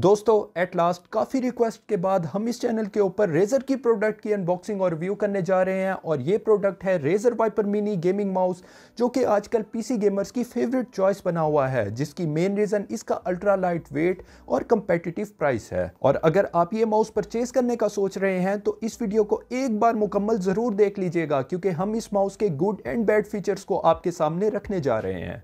दोस्तों at last काफ़ी request के बाद हम इस चैनल के ऊपर रेजर की प्रोडक्ट की अनबॉक्सिंग और रिव्यू करने जा रहे हैं और ये प्रोडक्ट है Razer viper mini gaming mouse जो कि आजकल पीसी गेमर्स की फेवरेट चॉइस बना हुआ है जिसकी मेन रीज़न इसका अल्ट्रा लाइट वेट और कंपेटिटिव प्राइस है और अगर आप ये माउस परचेज करने का सोच रहे हैं तो इस वीडियो को एक बार मुकम्मल ज़रूर देख लीजिएगा क्योंकि हम इस माउस के गुड एंड बैड फीचर्स को आपके सामने रखने जा रहे हैं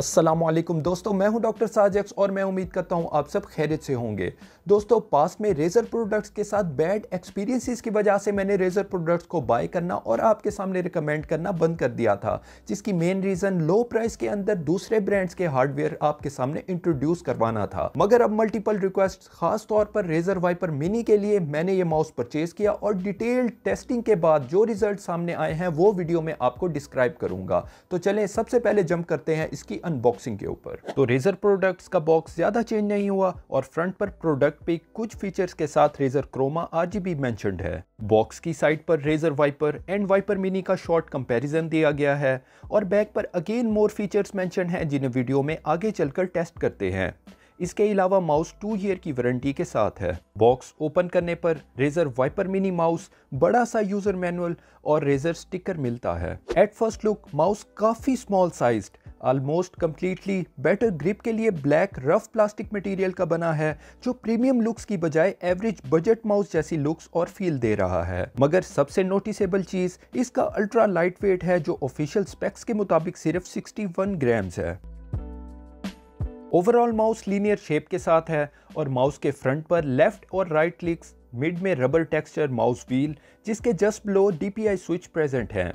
असलम दोस्तों मैं हूं डॉक्टर साजक्स और मैं उम्मीद करता हूं आप सब खैरियत से होंगे दोस्तों पास में रेज़र प्रोडक्ट्स के साथ बैड एक्सपीरियंसिस की वजह से मैंने रेज़र प्रोडक्ट्स को बाय करना और आपके सामने रिकमेंड करना बंद कर दिया था जिसकी मेन रीज़न लो प्राइस के अंदर दूसरे ब्रांड्स के हार्डवेयर आपके सामने इंट्रोड्यूस करवाना था मगर अब मल्टीपल रिक्वेस्ट खास तौर पर रेज़र वाइपर मिनी के लिए मैंने ये माउस परचेज किया और डिटेल टेस्टिंग के बाद जो रिजल्ट सामने आए हैं वो वीडियो में आपको डिस्क्राइब करूंगा तो चलें सबसे पहले जम करते हैं इसकी अनबॉक्सिंग के ऊपर तो रेजर प्रोडक्ट्स का बॉक्स ज्यादा चेंज नहीं हुआ और फ्रंट पर प्रोडक्ट पे कुछ फीचर्स के साथ रेजर क्रोमा आज भी मैं बॉक्स की साइड पर Razer viper and viper mini का शॉर्ट कंपेरिजन दिया गया है और बैक पर अगेन मोर फीचर्स मेंशन हैं जिन्हें वीडियो में आगे चलकर टेस्ट करते हैं इसके अलावा माउस टू ईयर की वारंटी के साथ है बॉक्स ओपन करने पर रेजर वाइपर मिनी माउस बड़ा सा यूजर मैनुअल और रेजर स्टिकर मिलता है एट फर्स्ट लुक माउस काफी small sized almost completely better grip के लिए ब्लैक रफ प्लास्टिक मटेरियल का बना है जो प्रीमियम लुक्स की बजाय एवरेज बजट माउस जैसी लुक्स और फील दे रहा है मगर सबसे नोटिसेबल चीज इसका अल्ट्रा लाइट वेट है जो ऑफिशियल स्पेक्स के मुताबिक सिर्फ 61 वन ग्राम्स है ओवरऑल माउस लीनियर शेप के साथ है और माउस के फ्रंट पर लेफ्ट और राइट right क्लिक्स मिड में रबर टेक्सचर माउस व्हील जिसके just below DPI switch present है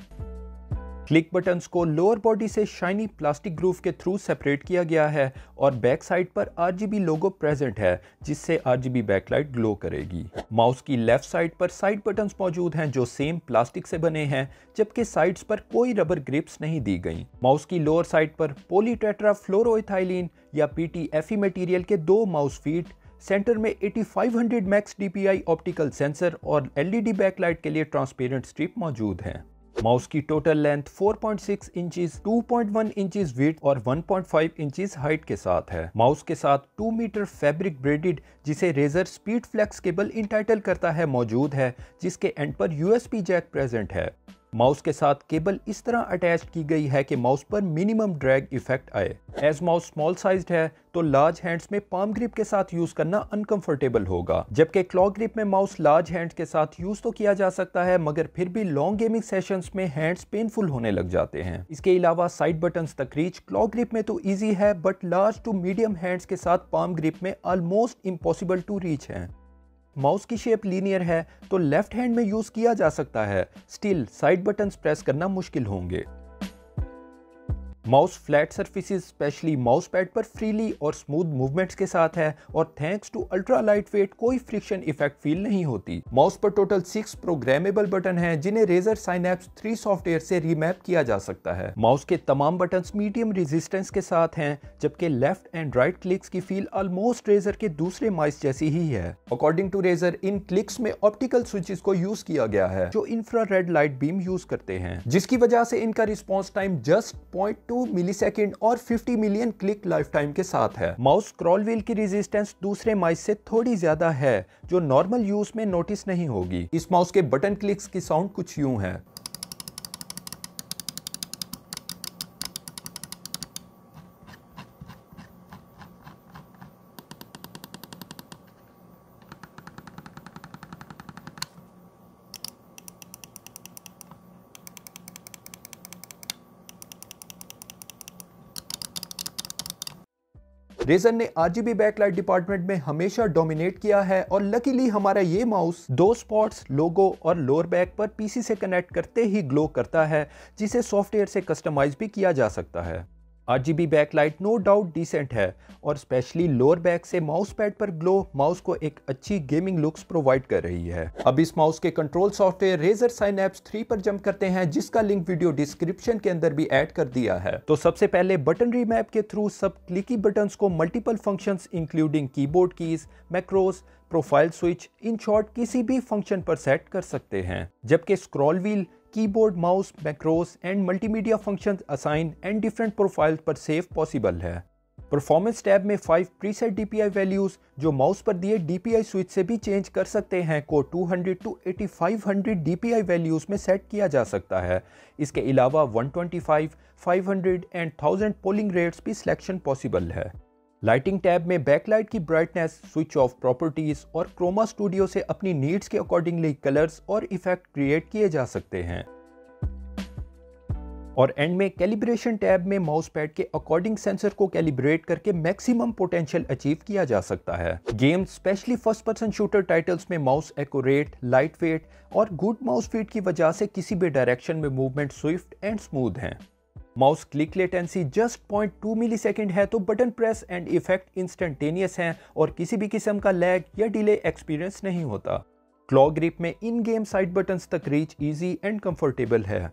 क्लिक बटन्स को लोअर बॉडी से शाइनी प्लास्टिक ग्रूव के थ्रू सेपरेट किया गया है और बैक साइड पर आरजीबी लोगो प्रेजेंट है जिससे आरजीबी बैकलाइट ग्लो करेगी माउस की लेफ्ट साइड पर साइड बटन्स मौजूद हैं जो सेम प्लास्टिक से बने हैं जबकि साइड्स पर कोई रबर ग्रिप्स नहीं दी गई माउस की लोअर साइड पर पोलीटेट्रा फ्लोरोथाइलिन या पी मटेरियल e के दो माउस फीट सेंटर में 8500 मैक्स डीपीआई ऑप्टिकल सेंसर और एलईडी बैकलाइट e के लिए ट्रांसपेरेंट स्ट्रिप मौजूद हैं माउस की total length 4.6 inches 2.1 inches weight और 1.5 इंचेस हाइट के साथ है माउस के साथ 2 मीटर फैब्रिक ब्रेडेड जिसे Razer speed flex cable entitle करता है मौजूद है जिसके एंड पर यूएसपी जैक प्रेजेंट है माउस के साथ केबल इस तरह अटैच की गई है कि माउस पर मिनिमम ड्रैग इफेक्ट आए एज माउस स्मॉल साइज है तो लार्ज हैंड्स में पाम ग्रिप के साथ यूज करना अनकंफर्टेबल होगा जबकि क्लॉक ग्रिप में माउस लार्ज हैंड्स के साथ यूज तो किया जा सकता है मगर फिर भी लॉन्ग गेमिंग सेशंस में हैंड्स पेनफुल होने लग जाते हैं इसके अलावा साइड बटन तक रीच क्लॉक ग्रिप में तो ईजी है but large to medium hands के साथ पाम ग्रिप में ऑलमोस्ट इम्पॉसिबल टू रीच है माउस की शेप लीनियर है तो लेफ्ट हैंड में यूज़ किया जा सकता है स्टिल साइड बटन प्रेस करना मुश्किल होंगे mouse flat surfaces specially mouse pad पर फ्रीली और स्मूथ मूवमेंट्स के साथ है और thanks to ultra light weight कोई फ्रिक्शन इफेक्ट फील नहीं होती माउस पर टोटल सिक्स प्रोग्रामेबल बटन हैं जिन्हें रेजर साइनैप्स थ्री सॉफ्टवेयर से रीमैप किया जा सकता है माउस के तमाम बटन मीडियम रेजिस्टेंस के साथ हैं जबकि लेफ्ट एंड राइट क्लिक्स की फील ऑलमोस्ट रेजर के दूसरे माइस जैसी ही है अकॉर्डिंग टू रेजर इन क्लिक्स में ऑप्टिकल स्विचेस को यूज किया गया है जो इंफ्रा लाइट बीम यूज करते हैं जिसकी वजह से इनका response time just point milli millisecond और 50 मिलियन क्लिक लाइफ टाइम के साथ है माउस स्क्रॉल व्हील की रेजिस्टेंस दूसरे माइस से थोड़ी ज्यादा है जो नॉर्मल यूज में नोटिस नहीं होगी इस माउस के बटन क्लिक्स की साउंड कुछ यूं है रेजर ने आरजीबी बैकलाइट डिपार्टमेंट में हमेशा डोमिनेट किया है और लकीली हमारा ये माउस दो स्पॉट्स लोगो और लोअर बैक पर पीसी से कनेक्ट करते ही ग्लो करता है जिसे सॉफ्टवेयर से कस्टमाइज भी किया जा सकता है RGB backlight no doubt decent है और स्पेशली लोअर बैक से माउस पैड पर ग्लो माउस को एक अच्छी गेमिंग लुक्स प्रोवाइड कर रही है अब इस माउस के control software Razer Synapse three पर जंप करते हैं जिसका लिंक वीडियो डिस्क्रिप्शन के अंदर भी ऐड कर दिया है तो सबसे पहले बटन रीमैप के थ्रू सब क्लिकी बटन को multiple function including keyboard keys macros profile switch in short किसी भी फंक्शन पर सेट कर सकते हैं जबकि scroll wheel keyboard mouse macros and multimedia functions assign and different profiles पर सेव पॉसिबल है परफॉर्मेंस टैब में फाइव प्रीसेट डीपीआई वैल्यूज जो माउस पर दिए डीपीआई स्विच से भी चेंज कर सकते हैं को 200 टू 8500 डीपीआई वैल्यूज में सेट किया जा सकता है इसके अलावा 125, 500 एंड 1000 पोलिंग रेट्स भी सिलेक्शन पॉसिबल है लाइटिंग टैब में बैकलाइट की ब्राइटनेस स्विच ऑफ प्रॉपर्टीज और क्रोमा स्टूडियो से अपनी नीड्स के अकॉर्डिंगली कलर्स और इफेक्ट क्रिएट किए जा सकते हैं और एंड में कैलिब्रेशन टैब में माउस पैड के अकॉर्डिंग सेंसर को कैलिब्रेट करके मैक्सिमम पोटेंशियल अचीव किया जा सकता है game specially first person shooter titles में माउस एक्यूरेट लाइट वेट और गुड माउस फीट की वजह से किसी भी डायरेक्शन में मूवमेंट स्विफ्ट एंड स्मूथ हैं mouse click latency just point two milli है तो button press and effect instantaneous हैं और किसी भी किस्म का लैग या डिले एक्सपीरियंस नहीं होता क्लॉ ग्रिप में इन गेम साइड बटन्स तक रीच इजी एंड कंफर्टेबल है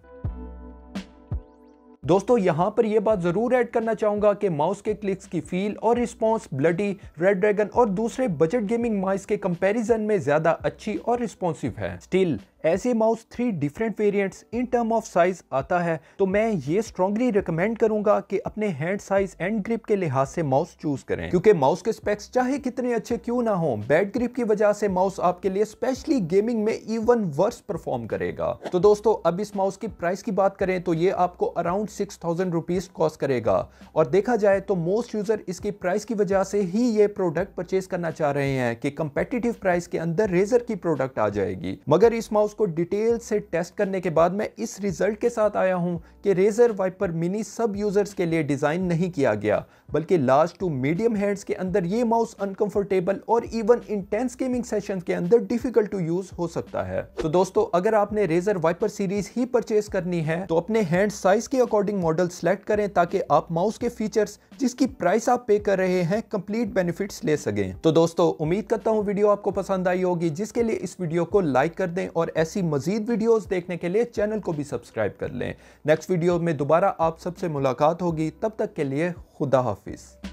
दोस्तों यहां पर यह बात ज़रूर ऐड करना चाहूंगा कि माउस के क्लिक्स की फील और रिस्पॉन्स ब्लडी रेड ड्रैगन और दूसरे बजट गेमिंग माइस के कंपैरिजन में ज़्यादा अच्छी और रिस्पॉन्सिव है स्टिल ऐसे mouse three different variants in term of size आता है तो मैं ये स्ट्रांगली रिकमेंड करूंगा कि अपने हैंड साइज एंड ग्रिप के लिहाज से माउस चूज करें क्योंकि माउस के स्पेक्स चाहे कितने अच्छे क्यों ना हो बैड ग्रिप की वजह से माउस आपके लिए स्पेशली गेमिंग में इवन वर्स परफॉर्म करेगा तो दोस्तों अब इस माउस की प्राइस की बात करें तो ये आपको around six thousand rupees cost करेगा और देखा जाए तो मोस्ट यूज़र इसकी प्राइस की वजह से ही ये प्रोडक्ट परचेज करना चाह रहे हैं कि कंपेटिटिव प्राइस के अंदर रेजर की प्रोडक्ट आ जाएगी मगर इस माउस को डिटेल से टेस्ट करने के बाद मैं इस रिजल्ट के साथ आया हूँ कि रेजर वाइपर मिनी सब यूज़र्स के लिए डिज़ाइन नहीं किया गया बल्कि लार्ज टू मीडियम हैंड्स के अंदर ये माउस अनकंफर्टेबल और इवन इंटेंस गेमिंग सेशन के अंदर डिफिकल्ट टू यूज हो सकता है तो दोस्तों अगर आपने रेजर वाइपर सीरीज ही परचेज करनी है तो अपने हैंड साइज के अकॉर्डिंग अकॉर्डिंग मॉडल सेलेक्ट करें ताकि आप माउस के फीचर्स जिसकी प्राइस आप पे कर रहे हैं कंप्लीट बेनिफिट्स ले सकें तो दोस्तों उम्मीद करता हूं वीडियो आपको पसंद आई होगी जिसके लिए इस वीडियो को लाइक कर दें और ऐसी मजीद वीडियोस देखने के लिए चैनल को भी सब्सक्राइब कर लें नेक्स्ट वीडियो में दोबारा आप सबसे मुलाकात होगी तब तक के लिए खुदा हाफिज़